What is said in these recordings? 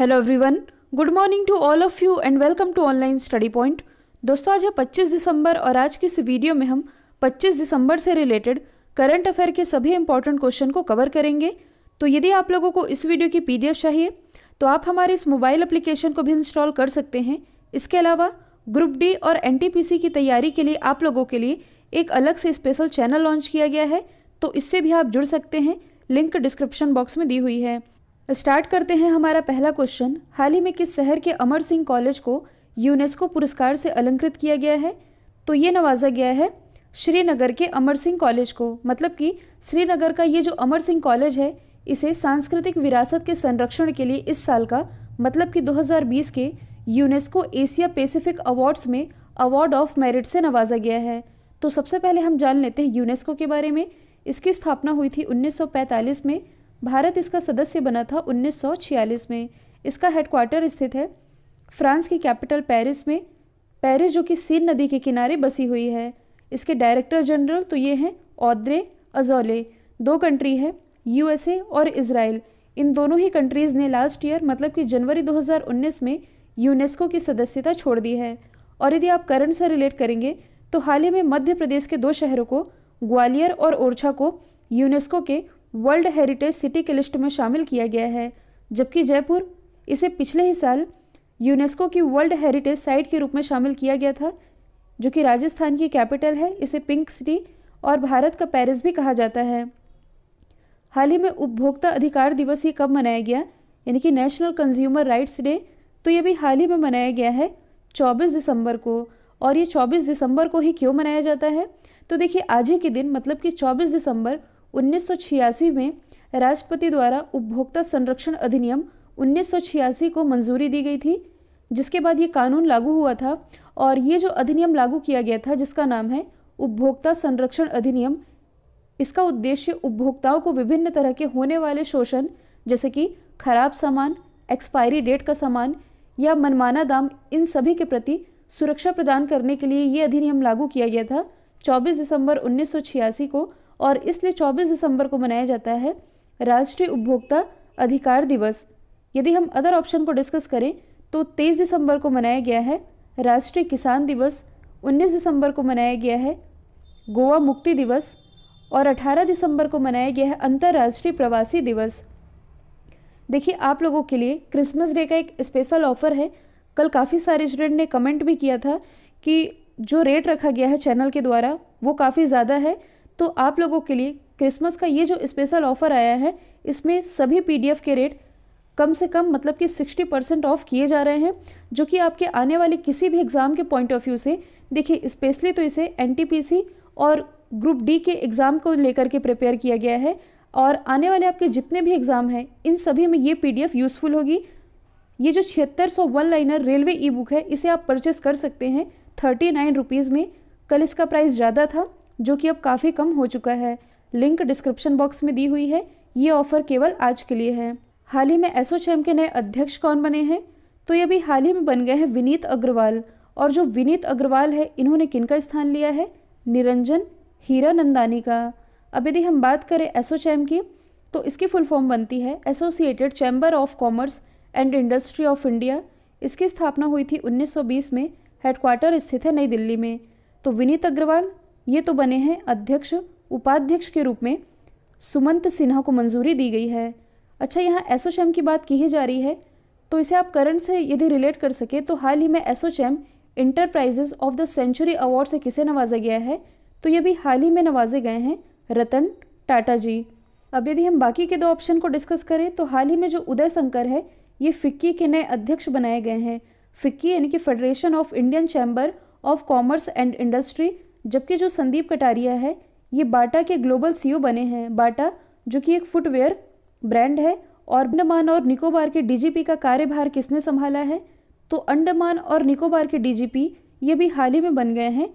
hello everyone good morning to all of you and welcome to online study point दोस्तों आज है 25 दिसंबर और आज की इस वीडियो में हम 25 दिसंबर से रिलेटेड करंट अफेयर के सभी इंपॉर्टेंट क्वेश्चन को कवर करेंगे तो यदि आप लोगों को इस वीडियो की पीडीएफ चाहिए तो आप हमारे इस मोबाइल एप्लीकेशन को भी इंस्टॉल कर सकते हैं इसके अलावा ग्रुप डी और एन की तैयारी के लिए आप लोगों के लिए एक अलग से स्पेशल चैनल लॉन्च किया गया है तो इससे भी आप जुड़ सकते हैं लिंक डिस्क्रिप्शन बॉक्स में दी हुई है स्टार्ट करते हैं हमारा पहला क्वेश्चन हाल ही में किस शहर के अमर सिंह कॉलेज को यूनेस्को पुरस्कार से अलंकृत किया गया है तो ये नवाजा गया है श्रीनगर के अमर सिंह कॉलेज को मतलब कि श्रीनगर का ये जो अमर सिंह कॉलेज है इसे सांस्कृतिक विरासत के संरक्षण के लिए इस साल का मतलब कि 2020 के यूनेस्को एशिया पैसिफिक अवार्ड्स में अवार्ड ऑफ मेरिट से नवाजा गया है तो सबसे पहले हम जान लेते हैं यूनेस्को के बारे में इसकी स्थापना हुई थी 1945 में भारत इसका सदस्य बना था 1946 में इसका हेडक्वार्टर स्थित है फ्रांस की कैपिटल पेरिस में पेरिस जो कि सीन नदी के किनारे बसी हुई है इसके डायरेक्टर जनरल तो ये हैं औद्रे अजोले दो कंट्री हैं यूएसए और इसराइल इन दोनों ही कंट्रीज़ ने लास्ट ईयर मतलब कि जनवरी 2019 में यूनेस्को की सदस्यता छोड़ दी है और यदि आप करंट से रिलेट करेंगे तो हाल ही में मध्य प्रदेश के दो शहरों को ग्वालियर और ओरछा को यूनेस्को के वर्ल्ड हेरिटेज सिटी के लिस्ट में शामिल किया गया है जबकि जयपुर इसे पिछले ही साल यूनेस्को की वर्ल्ड हेरिटेज साइट के रूप में शामिल किया गया था जो कि राजस्थान की कैपिटल है इसे पिंक सिटी और भारत का पेरिस भी कहा जाता है हाल ही में उपभोक्ता अधिकार दिवस ही कब मनाया गया यानी कि नेशनल कंज्यूमर राइट्स डे तो ये भी हाल ही में मनाया गया है 24 दिसंबर को और ये 24 दिसंबर को ही क्यों मनाया जाता है तो देखिए आज ही के दिन मतलब कि 24 दिसंबर 1986 में राष्ट्रपति द्वारा उपभोक्ता संरक्षण अधिनियम 1986 को मंजूरी दी गई थी जिसके बाद ये कानून लागू हुआ था और ये जो अधिनियम लागू किया गया था जिसका नाम है उपभोक्ता संरक्षण अधिनियम इसका उद्देश्य उपभोक्ताओं को विभिन्न तरह के होने वाले शोषण जैसे कि खराब सामान एक्सपायरी डेट का सामान या मनमाना दाम इन सभी के प्रति सुरक्षा प्रदान करने के लिए ये अधिनियम लागू किया गया था 24 दिसंबर 1986 को और इसलिए 24 दिसंबर को मनाया जाता है राष्ट्रीय उपभोक्ता अधिकार दिवस यदि हम अदर ऑप्शन को डिस्कस करें तो 23 दिसंबर को मनाया गया है राष्ट्रीय किसान दिवस 19 दिसंबर को मनाया गया है गोवा मुक्ति दिवस और 18 दिसंबर को मनाया गया है अंतर्राष्ट्रीय प्रवासी दिवस देखिए आप लोगों के लिए क्रिसमस डे का एक स्पेशल ऑफर है कल काफ़ी सारे स्टूडेंट ने कमेंट भी किया था कि जो रेट रखा गया है चैनल के द्वारा वो काफ़ी ज़्यादा है तो आप लोगों के लिए क्रिसमस का ये जो स्पेशल ऑफ़र आया है इसमें सभी पीडीएफ के रेट कम से कम मतलब कि 60 परसेंट ऑफ किए जा रहे हैं जो कि आपके आने वाले किसी भी एग्ज़ाम के पॉइंट ऑफ व्यू से देखिए स्पेशली तो इसे एन और ग्रुप डी के एग्ज़ाम को लेकर के प्रिपेयर किया गया है और आने वाले आपके जितने भी एग्ज़ाम हैं इन सभी में ये पी यूज़फुल होगी ये जो छिहत्तर सौ one liner railway E book है इसे आप परचेस कर सकते हैं थर्टी नाइन रुपीज़ में कल इसका प्राइस ज़्यादा था जो कि अब काफ़ी कम हो चुका है लिंक डिस्क्रिप्शन बॉक्स में दी हुई है ये ऑफर केवल आज के लिए है हाल ही में एसोचैम के नए अध्यक्ष कौन बने हैं तो ये भी हाल ही में बन गए हैं विनीत अग्रवाल और जो विनीत अग्रवाल है इन्होंने किन का स्थान लिया है निरंजन हीरा नंदानी का अब यदि हम बात करें एसोचैम की तो इसकी फुल फॉर्म बनती है associated chamber of commerce and industry of India इसकी स्थापना हुई थी 1920 में हेडक्वार्टर स्थित है नई दिल्ली में तो विनीत अग्रवाल ये तो बने हैं अध्यक्ष उपाध्यक्ष के रूप में सुमंत सिन्हा को मंजूरी दी गई है अच्छा यहाँ एसोचैम की बात की जा रही है तो इसे आप करंट से यदि रिलेट कर सके तो हाल ही में ASSOCHAM enterprises of the century award से किसे नवाजा गया है तो ये भी हाल ही में नवाजे गए हैं रतन टाटा जी अब यदि हम बाकी के दो ऑप्शन को डिस्कस करें तो हाल ही में जो उदय शंकर है ये फिक्की के नए अध्यक्ष बनाए गए हैं फिक्की यानी कि federation of Indian chamber of commerce and industry जबकि जो संदीप कटारिया है ये बाटा के ग्लोबल सीईओ बने हैं बाटा जो कि एक फुटवेयर ब्रांड है और अंडमान और निकोबार के डीजीपी का कार्यभार किसने संभाला है तो अंडमान और निकोबार के डीजीपी ये भी हाल ही में बन गए हैं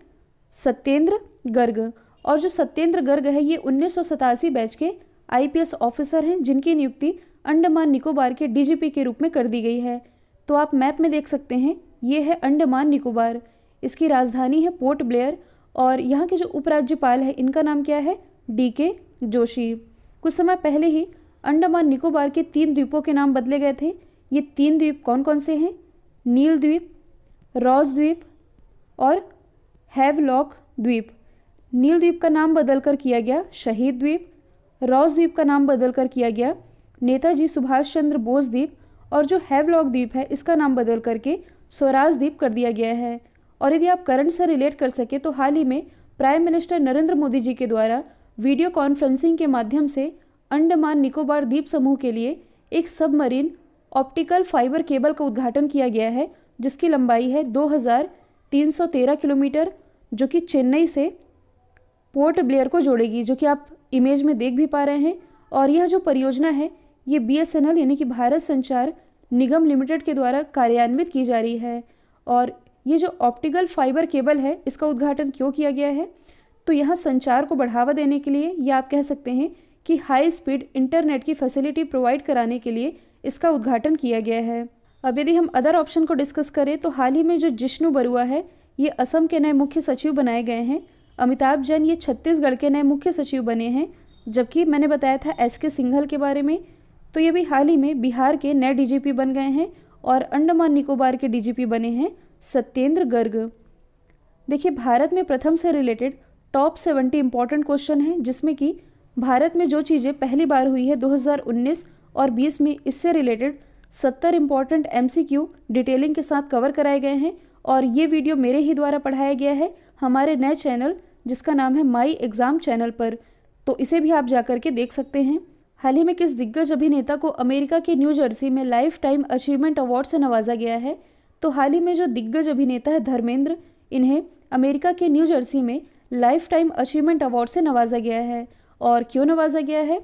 सत्येंद्र गर्ग और जो सत्येंद्र गर्ग है ये उन्नीस बैच के आईपीएस ऑफिसर हैं जिनकी नियुक्ति अंडमान निकोबार के डीजीपी के रूप में कर दी गई है तो आप मैप में देख सकते हैं ये है अंडमान निकोबार इसकी राजधानी है पोर्ट ब्लेयर और यहाँ के जो उपराज्यपाल है इनका नाम क्या है डी के जोशी कुछ समय पहले ही अंडमान निकोबार के तीन द्वीपों के नाम बदले गए थे ये तीन द्वीप कौन कौन से हैं नील द्वीप रॉस द्वीप और हैवलॉक द्वीप नील द्वीप का नाम बदलकर किया गया शहीद द्वीप रॉस द्वीप का नाम बदलकर किया गया नेताजी सुभाष चंद्र बोस द्वीप और जो हैवलॉक द्वीप है इसका नाम बदल करके स्वराज द्वीप कर दिया गया है और यदि आप करंट से रिलेट कर सके तो हाल ही में प्राइम मिनिस्टर नरेंद्र मोदी जी के द्वारा वीडियो कॉन्फ्रेंसिंग के माध्यम से अंडमान निकोबार द्वीप समूह के लिए एक सबमरीन ऑप्टिकल फाइबर केबल का उद्घाटन किया गया है जिसकी लंबाई है 2313 किलोमीटर जो कि चेन्नई से पोर्ट ब्लेयर को जोड़ेगी जो कि आप इमेज में देख भी पा रहे हैं और यह जो परियोजना है ये बी यानी कि भारत संचार निगम लिमिटेड के द्वारा कार्यान्वित की जा रही है और ये जो ऑप्टिकल फाइबर केबल है इसका उद्घाटन क्यों किया गया है तो यहाँ संचार को बढ़ावा देने के लिए या आप कह सकते हैं कि हाई स्पीड इंटरनेट की फैसिलिटी प्रोवाइड कराने के लिए इसका उद्घाटन किया गया है अब यदि हम अदर ऑप्शन को डिस्कस करें तो हाल ही में जो जिष्णु बरुआ है ये असम के नए मुख्य सचिव बनाए गए हैं अमिताभ जैन ये छत्तीसगढ़ के नए मुख्य सचिव बने हैं जबकि मैंने बताया था एस के सिंघल के बारे में तो ये भी हाल ही में बिहार के नए डीजीपी बन गए हैं और अंडमान निकोबार के डीजीपी बने हैं सत्येंद्र गर्ग देखिए भारत में प्रथम से related top seventy important question है जिसमें कि भारत में जो चीज़ें पहली बार हुई है 2019 और 20 में इससे रिलेटेड 70 इंपॉर्टेंट एम डिटेलिंग के साथ कवर कराए गए हैं और ये वीडियो मेरे ही द्वारा पढ़ाया गया है हमारे नए चैनल जिसका नाम है माई एग्ज़ाम चैनल पर तो इसे भी आप जाकर के देख सकते हैं हाल ही में किस दिग्गज अभिनेता को अमेरिका के न्यू जर्सी में लाइफ टाइम अचीवमेंट अवार्ड से नवाजा गया है तो हाल ही में जो दिग्गज अभिनेता है धर्मेंद्र इन्हें अमेरिका के न्यू जर्सी में लाइफ टाइम अचीवमेंट अवार्ड से नवाजा गया है और क्यों नवाजा गया है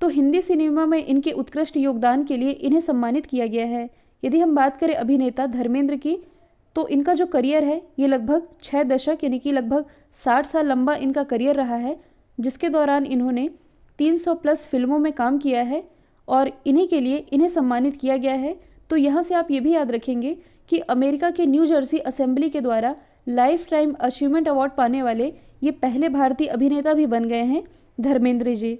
तो हिंदी सिनेमा में इनके उत्कृष्ट योगदान के लिए इन्हें सम्मानित किया गया है यदि हम बात करें अभिनेता धर्मेंद्र की तो इनका जो करियर है ये लगभग छः दशक यानी कि लगभग साठ साल लंबा इनका करियर रहा है जिसके दौरान इन्होंने 300 प्लस फिल्मों में काम किया है और इन्हीं के लिए इन्हें सम्मानित किया गया है तो यहाँ से आप ये भी याद रखेंगे कि अमेरिका के न्यू जर्सी असेंबली के द्वारा लाइफ टाइम अचीवमेंट अवार्ड पाने वाले ये पहले भारतीय अभिनेता भी बन गए हैं धर्मेंद्र जी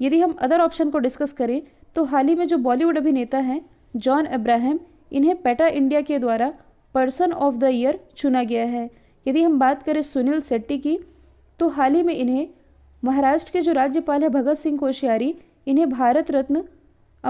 यदि हम अदर ऑप्शन को डिस्कस करें तो हाल ही में जो बॉलीवुड अभिनेता हैं जॉन अब्राहम इन्हें पेटा इंडिया के द्वारा पर्सन ऑफ द ईयर चुना गया है यदि हम बात करें सुनील शेट्टी की तो हाल ही में इन्हें महाराष्ट्र के जो राज्यपाल हैं भगत सिंह कोश्यारी इन्हें भारत रत्न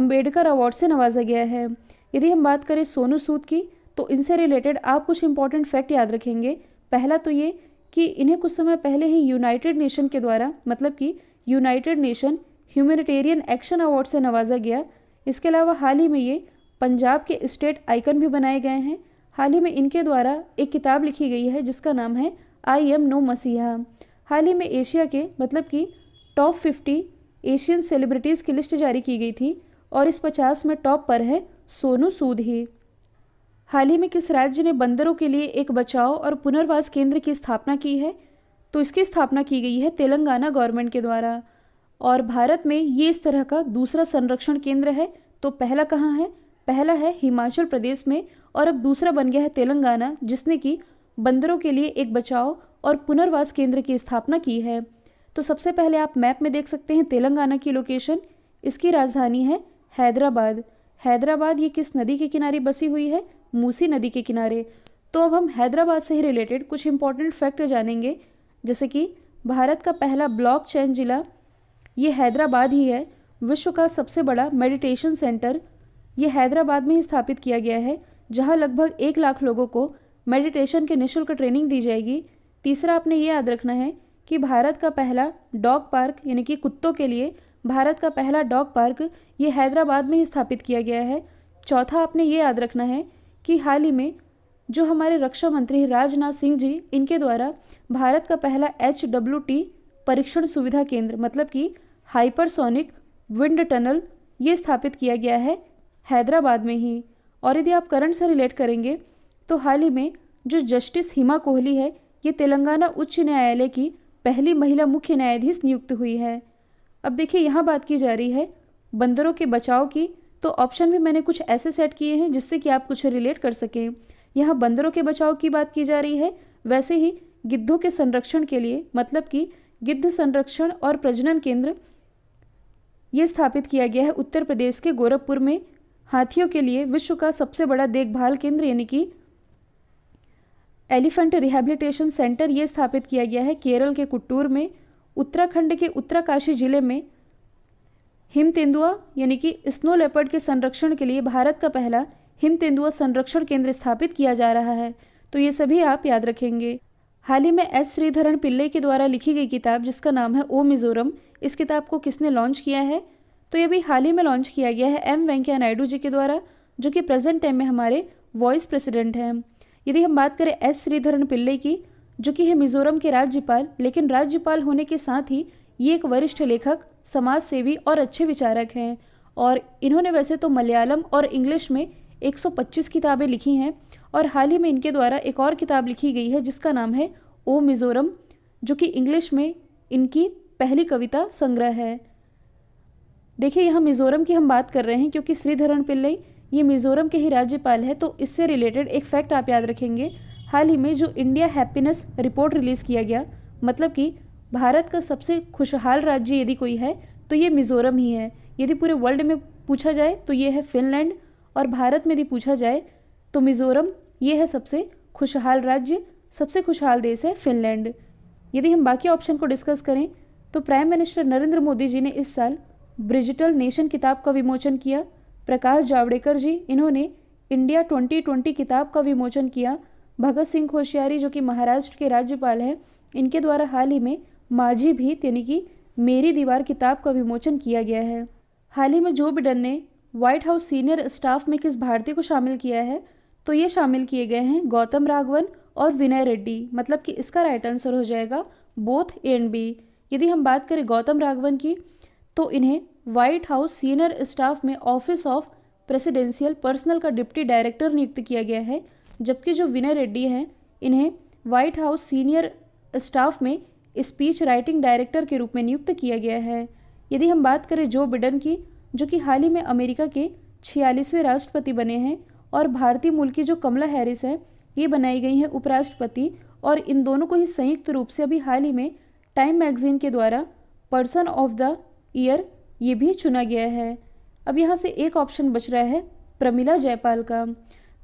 अम्बेडकर अवार्ड से नवाजा गया है यदि हम बात करें सोनू सूद की तो इनसे रिलेटेड आप कुछ इंपॉर्टेंट फैक्ट याद रखेंगे पहला तो ये कि इन्हें कुछ समय पहले ही यूनाइटेड नेशन के द्वारा मतलब कि United Nation humanitarian action award से नवाजा गया इसके अलावा हाल ही में ये पंजाब के स्टेट आइकन भी बनाए गए हैं हाल ही में इनके द्वारा एक किताब लिखी गई है जिसका नाम है आई एम नो मसीहा हाल ही में एशिया के मतलब कि टॉप फिफ्टी एशियन सेलिब्रिटीज़ की लिस्ट जारी की गई थी और इस पचास में टॉप पर है सोनू सूद ही हाल ही में किस राज्य ने बंदरों के लिए एक बचाव और पुनर्वास केंद्र की स्थापना की है तो इसकी स्थापना की गई है तेलंगाना गवर्नमेंट के द्वारा और भारत में ये इस तरह का दूसरा संरक्षण केंद्र है तो पहला कहाँ है पहला है हिमाचल प्रदेश में और अब दूसरा बन गया है तेलंगाना जिसने कि बंदरों के लिए एक बचाव और पुनर्वास केंद्र की स्थापना की है तो सबसे पहले आप मैप में देख सकते हैं तेलंगाना की लोकेशन इसकी राजधानी है हैदराबाद हैदराबाद ये किस नदी के किनारे बसी हुई है मूसी नदी के किनारे तो अब हम हैदराबाद से ही रिलेटेड कुछ इंपॉर्टेंट फैक्ट जानेंगे जैसे कि भारत का पहला ब्लॉक चैन जिला ये हैदराबाद ही है विश्व का सबसे बड़ा मेडिटेशन सेंटर ये हैदराबाद में ही स्थापित किया गया है जहाँ लगभग एक लाख लोगों को मेडिटेशन के निःशुल्क ट्रेनिंग दी जाएगी तीसरा आपने ये याद रखना है कि भारत का पहला डॉग पार्क यानी कि कुत्तों के लिए भारत का पहला डॉग पार्क ये हैदराबाद में ही स्थापित किया गया है चौथा आपने ये याद रखना है कि हाल ही में जो हमारे रक्षा मंत्री राजनाथ सिंह जी इनके द्वारा भारत का पहला एच डब्ल्यू टी परीक्षण सुविधा केंद्र मतलब कि हाइपरसोनिक विंड टनल ये स्थापित किया गया है हैदराबाद में ही और यदि आप करंट से रिलेट करेंगे तो हाल ही में जो जस्टिस हिमा कोहली है ये तेलंगाना उच्च न्यायालय की पहली महिला मुख्य न्यायाधीश नियुक्त हुई है अब देखिए यहाँ बात की जा रही है बंदरों के बचाव की तो ऑप्शन भी मैंने कुछ ऐसे सेट किए हैं जिससे कि आप कुछ रिलेट कर सकें यहाँ बंदरों के बचाव की बात की जा रही है वैसे ही गिद्धों के संरक्षण के लिए मतलब कि गिद्ध संरक्षण और प्रजनन केंद्र ये स्थापित किया गया है उत्तर प्रदेश के गोरखपुर में हाथियों के लिए विश्व का सबसे बड़ा देखभाल केंद्र यानी कि एलिफेंट रिहेबिलिटेशन सेंटर ये स्थापित किया गया है केरल के कुट्टूर में उत्तराखंड के उत्तराकाशी जिले में हिम तेंदुआ यानी कि स्नो लेपर्ड के संरक्षण के लिए भारत का पहला हिम तेंदुआ संरक्षण केंद्र स्थापित किया जा रहा है तो ये सभी आप याद रखेंगे हाल ही में एस श्रीधरन पिल्ले के द्वारा लिखी गई किताब जिसका नाम है ओ मिजोरम इस किताब को किसने लॉन्च किया है तो ये भी हाल ही में लॉन्च किया गया है एम वेंकैया नायडू जी के द्वारा जो कि प्रेजेंट टाइम में हमारे वॉइस प्रेसिडेंट हैं यदि हम बात करें एस श्रीधरन पिल्ले की जो कि है मिजोरम के राज्यपाल लेकिन राज्यपाल होने के साथ ही ये एक वरिष्ठ लेखक समाज सेवी और अच्छे विचारक हैं और इन्होंने वैसे तो मलयालम और इंग्लिश में 125 किताबें लिखी हैं और हाल ही में इनके द्वारा एक और किताब लिखी गई है जिसका नाम है ओ मिज़ोरम जो कि इंग्लिश में इनकी पहली कविता संग्रह है देखिए यहाँ मिज़ोरम की हम बात कर रहे हैं क्योंकि श्रीधरन पिल्लई ये मिज़ोरम के ही राज्यपाल है तो इससे रिलेटेड एक फैक्ट आप याद रखेंगे हाल ही में जो इंडिया हैप्पीनेस रिपोर्ट रिलीज़ किया गया मतलब कि भारत का सबसे खुशहाल राज्य यदि कोई है तो ये मिज़ोरम ही है यदि पूरे वर्ल्ड में पूछा जाए तो ये है फिनलैंड और भारत में यदि पूछा जाए तो मिज़ोरम ये है सबसे खुशहाल राज्य सबसे खुशहाल देश है फिनलैंड यदि हम बाकी ऑप्शन को डिस्कस करें तो प्राइम मिनिस्टर नरेंद्र मोदी जी ने इस साल ब्रिजिटल नेशन किताब का विमोचन किया प्रकाश जावड़ेकर जी इन्होंने इंडिया 2020 किताब का विमोचन किया भगत सिंह कोश्यारी जो कि महाराष्ट्र के राज्यपाल हैं इनके द्वारा हाल ही में माझी भी यानी कि मेरी दीवार किताब का विमोचन किया गया है हाल ही में जो बिडन ने व्हाइट हाउस सीनियर स्टाफ में किस भारतीय को शामिल किया है तो ये शामिल किए गए हैं गौतम राघवन और विनय रेड्डी मतलब कि इसका राइट आंसर हो जाएगा बोथ एंड बी यदि हम बात करें गौतम राघवन की तो इन्हें व्हाइट हाउस सीनियर स्टाफ में ऑफिस ऑफ प्रेसिडेंशियल पर्सनल का डिप्टी डायरेक्टर नियुक्त किया गया है जबकि जो विनय रेड्डी हैं इन्हें व्हाइट हाउस सीनियर स्टाफ में स्पीच राइटिंग डायरेक्टर के रूप में नियुक्त किया गया है यदि हम बात करें जो बिडन की जो कि हाल ही में अमेरिका के छियालीसवें राष्ट्रपति बने हैं और भारतीय मूल की जो कमला हैरिस है ये बनाई गई हैं उपराष्ट्रपति और इन दोनों को ही संयुक्त रूप से अभी हाल ही में टाइम मैगजीन के द्वारा पर्सन ऑफ द ईयर ये भी चुना गया है अब यहाँ से एक ऑप्शन बच रहा है प्रमिला जयपाल का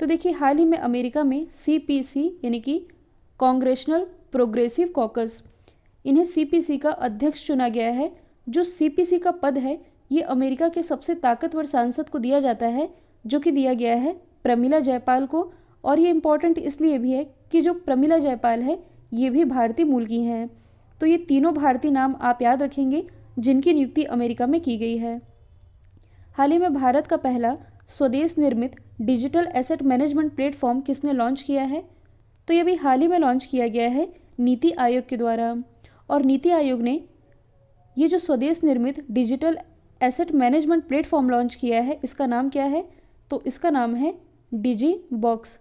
तो देखिए हाल ही में अमेरिका में सी यानी कि कांग्रेशनल प्रोग्रेसिव कॉकस इन्हें सी का अध्यक्ष चुना गया है जो सी का पद है ये अमेरिका के सबसे ताकतवर सांसद को दिया जाता है जो कि दिया गया है प्रमिला जयपाल को और ये इम्पॉर्टेंट इसलिए भी है कि जो प्रमिला जयपाल है ये भी भारतीय मूल की हैं तो ये तीनों भारतीय नाम आप याद रखेंगे जिनकी नियुक्ति अमेरिका में की गई है हाल ही में भारत का पहला स्वदेश निर्मित डिजिटल एसेट मैनेजमेंट प्लेटफॉर्म किसने लॉन्च किया है तो ये भी हाल ही में लॉन्च किया गया है नीति आयोग के द्वारा और नीति आयोग ने ये जो स्वदेश निर्मित digital asset management platform launch किया है इसका नाम क्या है तो इसका नाम है डिजी बॉक्स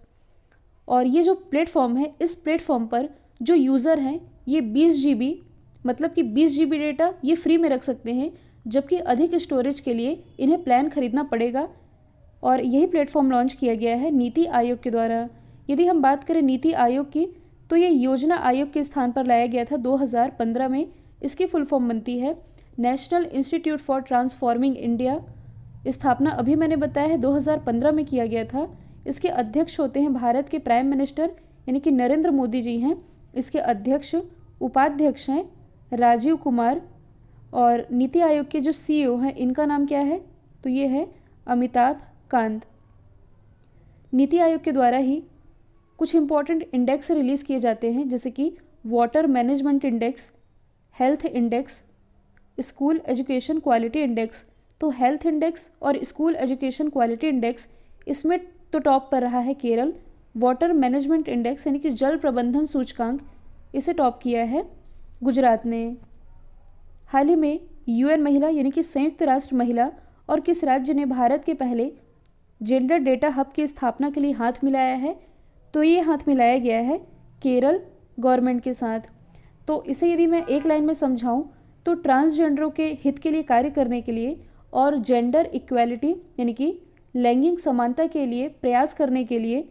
और ये जो प्लेटफॉर्म है इस प्लेटफॉर्म पर जो यूज़र हैं ये बीस जी मतलब कि बीस जी डेटा ये फ्री में रख सकते हैं जबकि अधिक स्टोरेज के लिए इन्हें प्लान खरीदना पड़ेगा और यही प्लेटफॉर्म लॉन्च किया गया है नीति आयोग के द्वारा यदि हम बात करें नीति आयोग की तो ये योजना आयोग के स्थान पर लाया गया था 2015 में इसकी फुल फॉर्म बनती है National Institute for Transforming India स्थापना अभी मैंने बताया है 2015 में किया गया था इसके अध्यक्ष होते हैं भारत के प्राइम मिनिस्टर यानी कि नरेंद्र मोदी जी हैं इसके अध्यक्ष उपाध्यक्ष हैं राजीव कुमार और नीति आयोग के जो सी e हैं इनका नाम क्या है तो ये है अमिताभ कांत नीति आयोग के द्वारा ही कुछ इंपॉर्टेंट इंडेक्स रिलीज़ किए जाते हैं जैसे कि water management index health index school education quality index तो हेल्थ इंडेक्स और स्कूल एजुकेशन क्वालिटी इंडेक्स इसमें तो टॉप पर रहा है केरल वाटर मैनेजमेंट इंडेक्स यानी कि जल प्रबंधन सूचकांक इसे टॉप किया है गुजरात ने हाल ही में यूएन महिला यानी कि संयुक्त राष्ट्र महिला और किस राज्य ने भारत के पहले जेंडर डेटा हब की स्थापना के लिए हाथ मिलाया है तो ये हाथ मिलाया गया है केरल गवर्नमेंट के साथ तो इसे यदि मैं एक लाइन में समझाऊँ तो ट्रांसजेंडरों के हित के लिए कार्य करने के लिए और जेंडर इक्वेलिटी यानी कि लैंगिक समानता के लिए प्रयास करने के लिए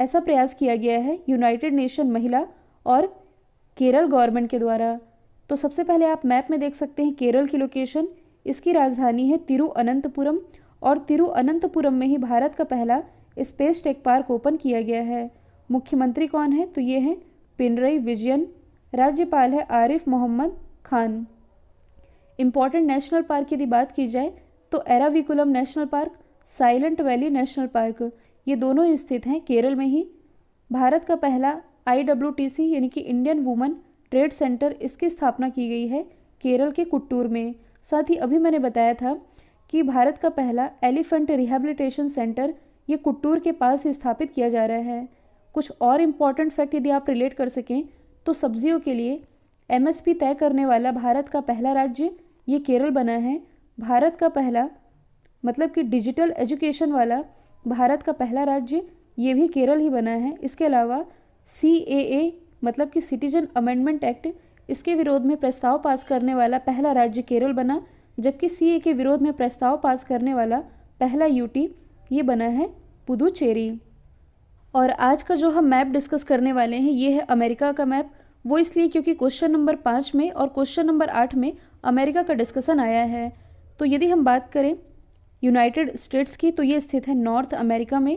ऐसा प्रयास किया गया है यूनाइटेड नेशन महिला और केरल गवर्नमेंट के द्वारा तो सबसे पहले आप मैप में देख सकते हैं केरल की लोकेशन इसकी राजधानी है तिरुअनंतपुरम और तिरुअनंतपुरम में ही भारत का पहला स्पेस टेक पार्क ओपन किया गया है मुख्यमंत्री कौन है तो ये हैं पिनरई विजयन राज्यपाल है Arif Mohammed Khan important national park की यदि बात की जाए तो Eravikulam national park Silent Valley national park ये दोनों स्थित हैं केरल में ही भारत का पहला आई यानी कि इंडियन वुमन ट्रेड सेंटर इसकी स्थापना की गई है केरल के कुट्टूर में साथ ही अभी मैंने बताया था कि भारत का पहला एलिफेंट रिहेबिलिटेशन सेंटर ये कुट्टूर के पास स्थापित किया जा रहा है कुछ और इम्पॉर्टेंट फैक्ट यदि आप रिलेट कर सकें तो सब्जियों के लिए एमएसपी तय करने वाला भारत का पहला राज्य ये केरल बना है भारत का पहला मतलब कि डिजिटल एजुकेशन वाला भारत का पहला राज्य ये भी केरल ही बना है इसके अलावा सी मतलब कि सिटीजन अमेंडमेंट एक्ट इसके विरोध में प्रस्ताव पास करने वाला पहला राज्य केरल बना जबकि सीए के विरोध में प्रस्ताव पास करने वाला पहला यूटी ये बना है पुदुचेरी और आज का जो हम मैप डिस्कस करने वाले हैं ये है अमेरिका का मैप वो इसलिए क्योंकि क्वेश्चन नंबर पाँच में और क्वेश्चन नंबर आठ में अमेरिका का डिस्कशन आया है तो यदि हम बात करें यूनाइटेड स्टेट्स की तो ये स्थित है नॉर्थ अमेरिका में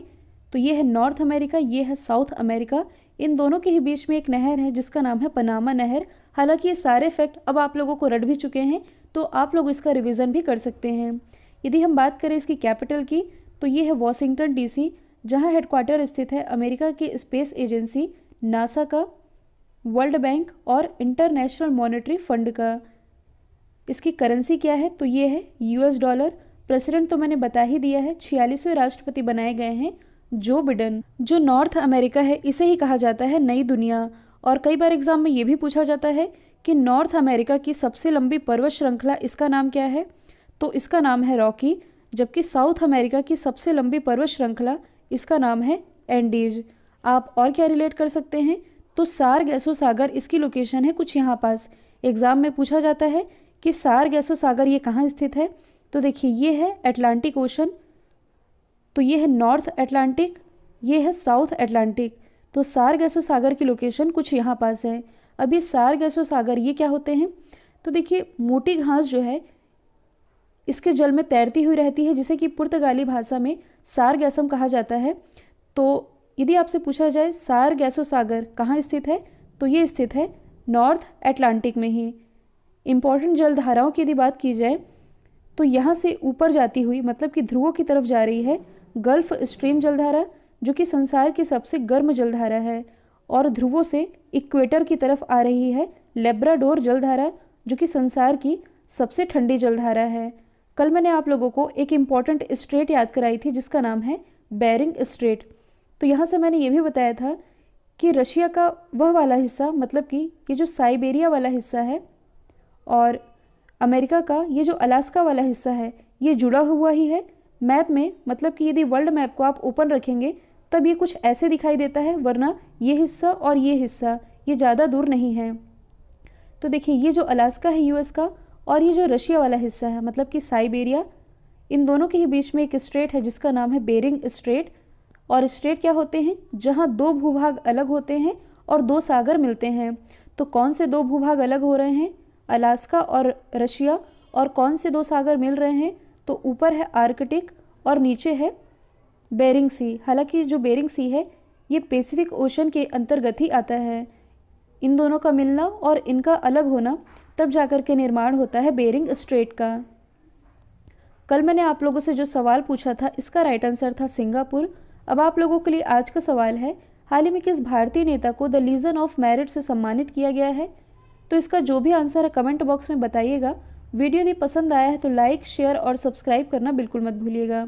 तो ये है नॉर्थ अमेरिका ये है साउथ अमेरिका इन दोनों के ही बीच में एक नहर है जिसका नाम है पनामा नहर हालांकि ये सारे फैक्ट अब आप लोगों को रट भी चुके हैं तो आप लोग इसका रिविज़न भी कर सकते हैं यदि हम बात करें इसकी कैपिटल की तो ये है वॉशिंगटन सी जहां हेडक्वार्टर स्थित है अमेरिका की स्पेस एजेंसी नासा का वर्ल्ड बैंक और इंटरनेशनल मॉनेटरी फंड का इसकी करेंसी क्या है तो ये है यूएस डॉलर प्रेसिडेंट तो मैंने बता ही दिया है छियालीसवें राष्ट्रपति बनाए गए हैं जो बिडन जो नॉर्थ अमेरिका है इसे ही कहा जाता है नई दुनिया और कई बार एग्जाम में ये भी पूछा जाता है कि नॉर्थ अमेरिका की सबसे लंबी पर्वत श्रृंखला इसका नाम क्या है तो इसका नाम है रॉकी जबकि साउथ अमेरिका की सबसे लंबी पर्वत श्रृंखला इसका नाम है एंडीज आप और क्या रिलेट कर सकते हैं तो सार गैसो सागर इसकी लोकेशन है कुछ यहाँ पास एग्ज़ाम में पूछा जाता है कि सार गैसो सागर ये कहाँ स्थित है तो देखिए ये है एटलांटिक ओशन तो ये है नॉर्थ एटलांटिक ये है साउथ एटलांटिक तो सार गैसो सागर की लोकेशन कुछ यहाँ पास है अब ये सार गैसोसागर ये क्या होते हैं तो देखिए मोटी घास जो है इसके जल में तैरती हुई रहती है जिसे कि पुर्तगाली भाषा में सार गैसम कहा जाता है तो यदि आपसे पूछा जाए सार गैसोसागर कहाँ स्थित है तो ये स्थित है नॉर्थ एटलांटिक में ही इम्पॉर्टेंट जलधाराओं की यदि बात की जाए तो यहाँ से ऊपर जाती हुई मतलब कि ध्रुवों की तरफ जा रही है गल्फ स्ट्रीम जलधारा जो कि संसार की सबसे गर्म जलधारा है और ध्रुवों से इक्वेटर की तरफ आ रही है लेब्राडोर जलधारा जो कि संसार की सबसे ठंडी जलधारा है कल मैंने आप लोगों को एक इम्पॉर्टेंट स्ट्रेट याद कराई थी जिसका नाम है बैरिंग स्ट्रेट तो यहाँ से मैंने ये भी बताया था कि रशिया का वह वाला हिस्सा मतलब कि ये जो साइबेरिया वाला हिस्सा है और अमेरिका का ये जो अलास्का वाला हिस्सा है ये जुड़ा हुआ ही है मैप में मतलब कि यदि वर्ल्ड मैप को आप ओपन रखेंगे तब ये कुछ ऐसे दिखाई देता है वरना ये हिस्सा और ये हिस्सा ये ज़्यादा दूर नहीं है तो देखिए ये जो अलास्का है यूएस का और ये जो रशिया वाला हिस्सा है मतलब कि साइबेरिया इन दोनों के ही बीच में एक स्ट्रेट है जिसका नाम है बेरिंग स्ट्रेट और स्ट्रेट क्या होते हैं जहाँ दो भूभाग अलग होते हैं और दो सागर मिलते हैं तो कौन से दो भूभाग अलग हो रहे हैं अलास्का और रशिया और कौन से दो सागर मिल रहे हैं तो ऊपर है आर्कटिक और नीचे है बेरिंग सी हालांकि जो बेरिंग सी है ये पेसिफिक ओशन के अंतर्गत ही आता है इन दोनों का मिलना और इनका अलग होना तब जाकर के निर्माण होता है बेरिंग स्ट्रेट का कल मैंने आप लोगों से जो सवाल पूछा था इसका राइट आंसर था सिंगापुर अब आप लोगों के लिए आज का सवाल है हाल ही में किस भारतीय नेता को द लीजन ऑफ मेरिट से सम्मानित किया गया है तो इसका जो भी आंसर है कमेंट बॉक्स में बताइएगा वीडियो यदि पसंद आया है तो लाइक शेयर और सब्सक्राइब करना बिल्कुल मत भूलिएगा